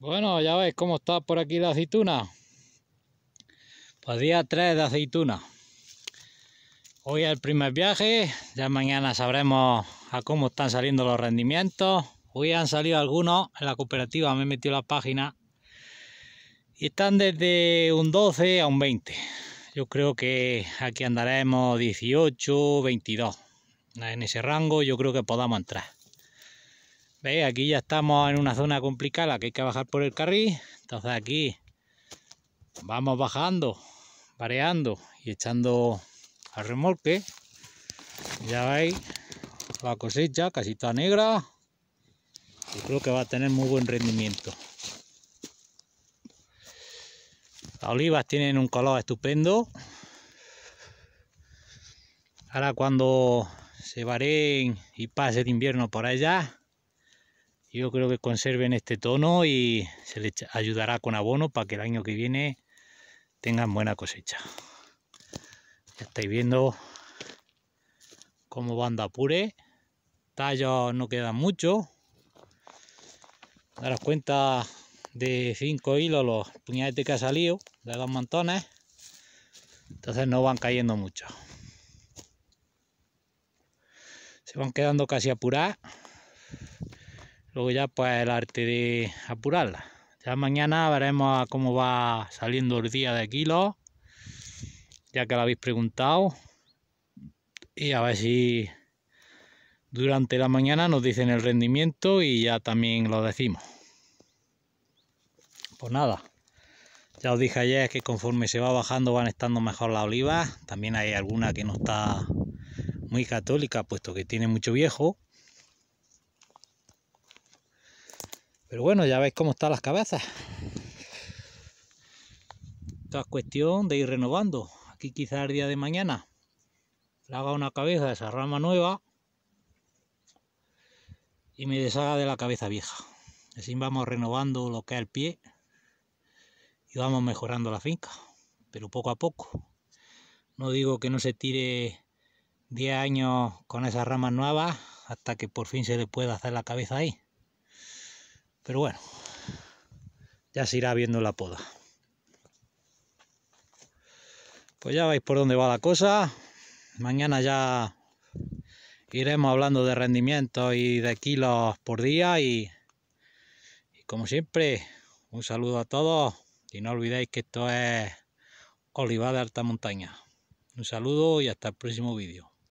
Bueno, ya veis cómo está por aquí la aceituna. Pues día 3 de aceituna. Hoy es el primer viaje, ya mañana sabremos a cómo están saliendo los rendimientos. Hoy han salido algunos, en la cooperativa me he metido la página. Y están desde un 12 a un 20. Yo creo que aquí andaremos 18, 22. En ese rango yo creo que podamos entrar. ¿Veis? Aquí ya estamos en una zona complicada que hay que bajar por el carril. Entonces aquí vamos bajando, vareando y echando al remolque. Ya veis la cosecha casi toda negra. y creo que va a tener muy buen rendimiento. Las olivas tienen un color estupendo. Ahora cuando se varen y pase el invierno por allá, yo creo que conserven este tono y se les ayudará con abono para que el año que viene tengan buena cosecha. Ya estáis viendo cómo van de apure. Tallos no quedan mucho. Daros cuenta de 5 hilos los puñetes que ha salido de los mantones, Entonces no van cayendo mucho. Se van quedando casi apurados. Luego ya pues el arte de apurarla. Ya mañana veremos cómo va saliendo el día de kilos, ya que lo habéis preguntado. Y a ver si durante la mañana nos dicen el rendimiento y ya también lo decimos. Pues nada, ya os dije ayer que conforme se va bajando van estando mejor las olivas. También hay alguna que no está muy católica, puesto que tiene mucho viejo. Pero bueno, ya veis cómo están las cabezas. Esta es cuestión de ir renovando. Aquí quizás el día de mañana le haga una cabeza de esa rama nueva y me deshaga de la cabeza vieja. Así vamos renovando lo que es el pie y vamos mejorando la finca, pero poco a poco. No digo que no se tire 10 años con esas ramas nuevas hasta que por fin se le pueda hacer la cabeza ahí. Pero bueno, ya se irá viendo la poda. Pues ya veis por dónde va la cosa. Mañana ya iremos hablando de rendimiento y de kilos por día. Y, y como siempre, un saludo a todos. Y no olvidéis que esto es olivar de alta montaña. Un saludo y hasta el próximo vídeo.